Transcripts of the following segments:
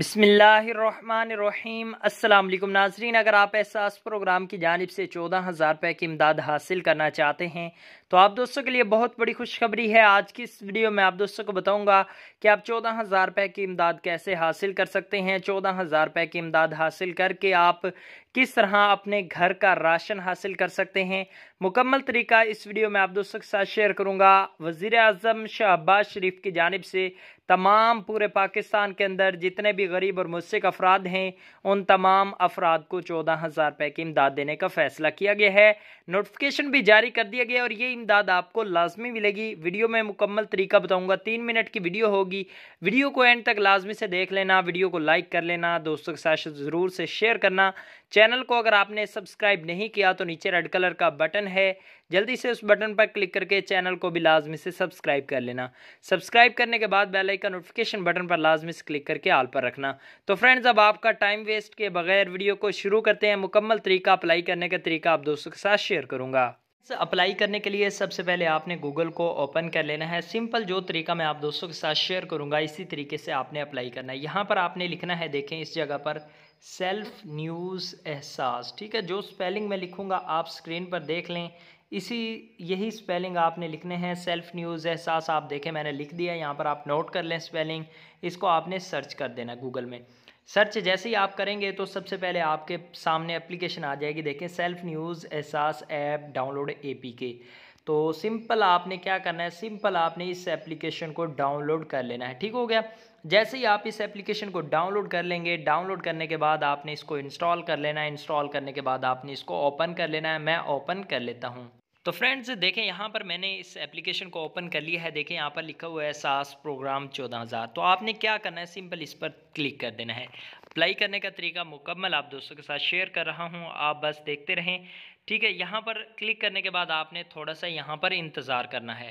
बिसमीम अल्लाम नाजरीन अगर आप एहसास प्रोग्राम की जानब से चौदह हज़ार रुपये की इमदाद हासिल करना चाहते हैं तो आप दोस्तों के लिए बहुत बड़ी खुशखबरी है आज की इस वीडियो में आप दोस्तों को बताऊंगा कि आप चौदह हज़ार रुपये की इमदाद कैसे हासिल कर सकते हैं चौदह हज़ार रुपये की इमदाद हासिल करके आप किस तरह अपने घर का राशन हासिल कर सकते हैं मुकम्मल तरीका इस वीडियो में आप दोस्तों के साथ शेयर करूँगा वज़ी अजम शहबाज शरीफ की जानब से तमाम पूरे पाकिस्तान के अंदर जितने भी गरीब और मुस्क अफराद हैं उन तमाम अफराद को चौदह हज़ार रुपये की इमदाद देने का फैसला किया गया है नोटिफिकेशन भी जारी कर दिया गया और ये इमदाद आपको लाजमी मिलेगी वीडियो में मुकम्मल तरीका बताऊँगा तीन मिनट की वीडियो होगी वीडियो को एंड तक लाजमी से देख लेना वीडियो को लाइक कर लेना दोस्तों के साथ ज़रूर से शेयर करना चैनल को अगर आपने सब्सक्राइब नहीं किया तो नीचे रेड कलर का बटन है जल्दी से उस बटन पर क्लिक करके चैनल को भी लाजमी से सब्सक्राइब कर लेना सब्सक्राइब करने के बाद बेल आइकन नोटिफिकेशन बटन पर लाजमी से क्लिक करके आल पर रखना तो फ्रेंड्स अब आपका टाइम वेस्ट के बगैर वीडियो को शुरू करते हैं मुकम्मल तरीका अप्लाई करने का तरीका आप दोस्तों के साथ शेयर करूँगा अप्लाई करने के लिए सबसे पहले आपने गूगल को ओपन कर लेना है सिंपल जो तरीका मैं आप दोस्तों के साथ शेयर करूंगा इसी तरीके से आपने अप्लाई करना है यहाँ पर आपने लिखना है देखें इस जगह पर सेल्फ न्यूज़ एहसास ठीक है जो स्पेलिंग मैं लिखूंगा आप स्क्रीन पर देख लें इसी यही स्पेलिंग आपने लिखने हैं सेल्फ न्यूज़ एहसास आप देखें मैंने लिख दिया यहाँ पर आप नोट कर लें स्पेलिंग इसको आपने सर्च कर देना गूगल में सर्च जैसे ही आप करेंगे तो सबसे पहले आपके सामने एप्लीकेशन आ जाएगी देखें self news Ehsaas app download के तो सिंपल आपने क्या करना है सिंपल आपने इस एप्लीकेशन को डाउनलोड कर लेना है ठीक हो गया जैसे ही आप इस एप्लीकेशन को डाउनलोड कर लेंगे डाउनलोड करने के बाद आपने इसको इंस्टॉल कर लेना है इंस्टॉल करने के बाद आपने इसको ओपन कर लेना है मैं ओपन कर लेता हूँ तो फ्रेंड्स देखें यहाँ पर मैंने इस एप्लीकेशन को ओपन कर लिया है देखें यहाँ पर लिखा हुआ है सास प्रोग्राम चौदह हज़ार तो आपने क्या करना है सिंपल इस पर क्लिक कर देना है अप्लाई करने का तरीका मुकम्मल आप दोस्तों के साथ शेयर कर रहा हूँ आप बस देखते रहें ठीक है यहाँ पर क्लिक करने के बाद आपने थोड़ा सा यहाँ पर इंतज़ार करना है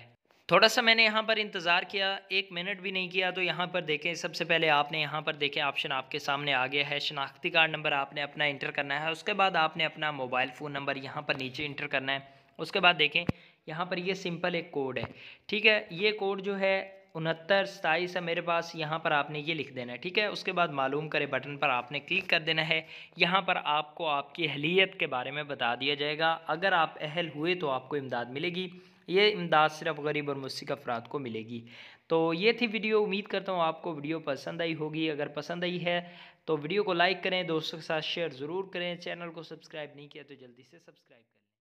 थोड़ा सा मैंने यहाँ पर इंतज़ार किया एक मिनट भी नहीं किया तो यहाँ पर देखें सबसे पहले आपने यहाँ पर देखें ऑप्शन आपके सामने आ गया है शनाख्ती कार्ड नंबर आपने अपना इंटर करना है उसके बाद आपने अपना मोबाइल फ़ोन नंबर यहाँ पर नीचे इंटर करना है उसके बाद देखें यहाँ पर ये सिंपल एक कोड है ठीक है ये कोड जो है उनहत्तर सताईस है मेरे पास यहाँ पर आपने ये लिख देना है ठीक है उसके बाद मालूम करें बटन पर आपने क्लिक कर देना है यहाँ पर आपको आपकी अहलीत के बारे में बता दिया जाएगा अगर आप अहल हुए तो आपको इमदाद मिलेगी ये इमदाद सिर्फ गरीब और मुस्क अफराद को मिलेगी तो ये थी वीडियो उम्मीद करता हूँ आपको वीडियो पसंद आई होगी अगर पसंद आई है तो वीडियो को लाइक करें दोस्तों के साथ शेयर ज़रूर करें चैनल को सब्सक्राइब नहीं किया तो जल्दी से सब्सक्राइब करें